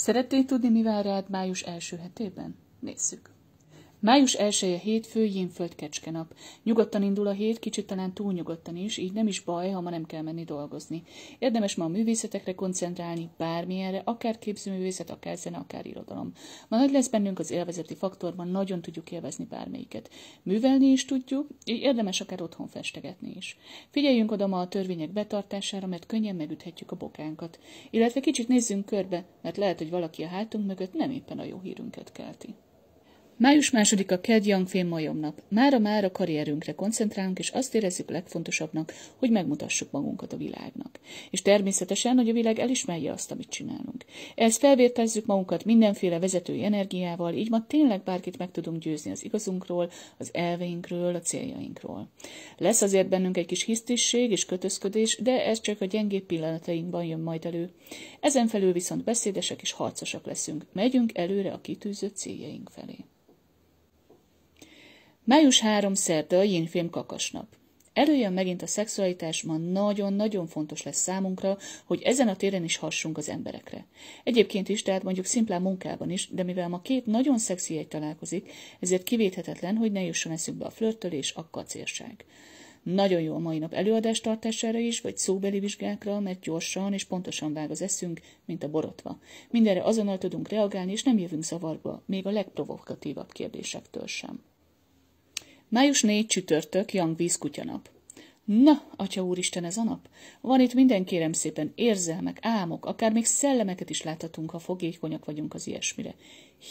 Szeretnéd tudni, mi vár rád május első hetében? Nézzük. Május 1 -e hétfő, Jénföld kecskenap. Nyugodtan indul a hét, kicsit talán túl nyugodtan is, így nem is baj, ha ma nem kell menni dolgozni. Érdemes ma a művészetekre koncentrálni, bármilyenre, akár képzőművészet, akár zene, akár irodalom. Ma nagy lesz bennünk az élvezeti faktorban, nagyon tudjuk élvezni bármelyiket. Művelni is tudjuk, így érdemes akár otthon festegetni is. Figyeljünk oda ma a törvények betartására, mert könnyen megüthetjük a bokánkat. Illetve kicsit nézzünk körbe, mert lehet, hogy valaki a hátunk mögött nem éppen a jó hírünket kelti. Május második a Ked Jangfén majomnap. a már a karrierünkre koncentrálunk, és azt érezzük legfontosabbnak, hogy megmutassuk magunkat a világnak. És természetesen, hogy a világ elismerje azt, amit csinálunk. Ezt felvértezzük magunkat mindenféle vezetői energiával, így ma tényleg bárkit meg tudunk győzni az igazunkról, az elveinkről, a céljainkról. Lesz azért bennünk egy kis hisztisség és kötözködés, de ez csak a gyengébb pillanatainkban jön majd elő. Ezen felül viszont beszédesek és harcosak leszünk. Megyünk előre a kitűzött céljaink felé. Május 3 szerda a kakasnap. Előjön megint a szexualitás, ma nagyon-nagyon fontos lesz számunkra, hogy ezen a téren is hassunk az emberekre. Egyébként is, tehát mondjuk szimplán munkában is, de mivel ma két nagyon szexi egy találkozik, ezért kivéthetetlen, hogy ne jusson eszükbe a flörtölés, a kacérság. Nagyon jó a mai nap előadást tartására is, vagy szóbeli vizsgákra, mert gyorsan és pontosan vág az eszünk, mint a borotva. Mindenre azonnal tudunk reagálni, és nem jövünk zavarba, még a legprovokatívabb kérdésektől sem. Május 4 csütörtök, jang kutyanap. Na, atya úristen, ez a nap? Van itt minden, kérem szépen, érzelmek, álmok, akár még szellemeket is láthatunk, ha fogékonyak vagyunk az ilyesmire.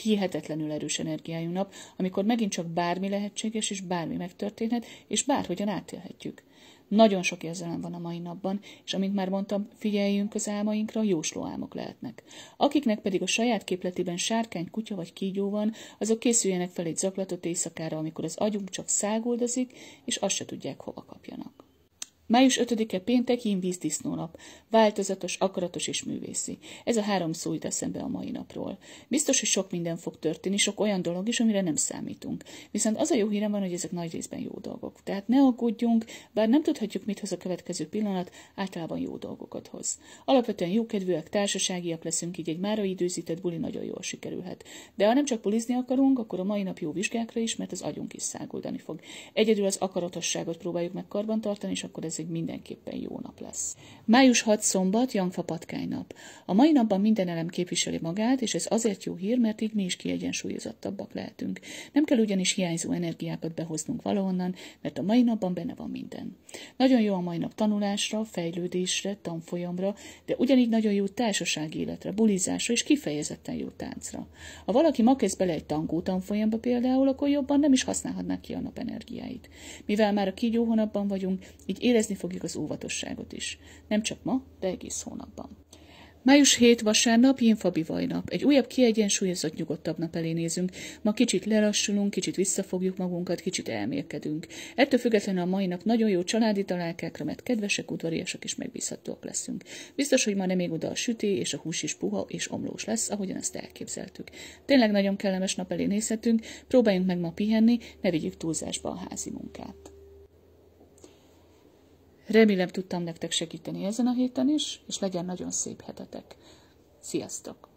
Hihetetlenül erős energiájú nap, amikor megint csak bármi lehetséges, és bármi megtörténhet, és bárhogyan átélhetjük. Nagyon sok érzelem van a mai napban, és amint már mondtam, figyeljünk az álmainkra, jósló álmok lehetnek. Akiknek pedig a saját képletében sárkány, kutya vagy kígyó van, azok készüljenek fel egy zaklatott éjszakára, amikor az agyunk csak száguldozik, és azt se tudják, hova kapjanak. Május 5-e péntek, hímvíz disznónap. Változatos, akaratos és művészi. Ez a három szó jut eszembe a mai napról. Biztos, hogy sok minden fog történni, sok olyan dolog is, amire nem számítunk. Viszont az a jó hírem van, hogy ezek nagy részben jó dolgok. Tehát ne aggódjunk, bár nem tudhatjuk, mit hoz a következő pillanat, általában jó dolgokat hoz. Alapvetően jókedvűek, társaságiak leszünk, így egy mára időzített buli nagyon jól sikerülhet. De ha nem csak bulizni akarunk, akkor a mai nap jó vizsgákra is, mert az agyunk is száguldani fog. Egyedül az akaratosságot próbáljuk meg karbantartani, és akkor ez ez egy mindenképpen jó nap lesz. Május 6 szombat, Jangfa patkány nap. A mai napban minden elem képviseli magát, és ez azért jó hír, mert így mi is kiegyensúlyozottabbak lehetünk. Nem kell ugyanis hiányzó energiákat behoznunk valahonnan, mert a mai napban benne van minden. Nagyon jó a mai nap tanulásra, fejlődésre, tanfolyamra, de ugyanígy nagyon jó társasági életre, bulizásra és kifejezetten jó táncra. Ha valaki ma kezd bele egy tangó tanfolyamba például, akkor jobban nem is használhatná ki a nap energiáit. Mivel már a kígyó hónapban vagyunk, így érez Érezni fogjuk az óvatosságot is. Nem csak ma, de egész hónapban. Május 7 vasárnap, Fabi nap. Egy újabb kiegyensúlyozott, nyugodtabb nap elé nézünk. Ma kicsit lelassulunk, kicsit visszafogjuk magunkat, kicsit elmélkedünk. Ettől függetlenül a mai nap nagyon jó családi találkákra, mert kedvesek, udvariasak és megbízhatóak leszünk. Biztos, hogy ma nem még oda a süté, és a hús is puha és omlós lesz, ahogyan ezt elképzeltük. Tényleg nagyon kellemes nap elé nézhetünk, próbáljunk meg ma pihenni, ne vigyük túlzásba a házi munkát. Remélem tudtam nektek segíteni ezen a héten is, és legyen nagyon szép hetetek. Sziasztok!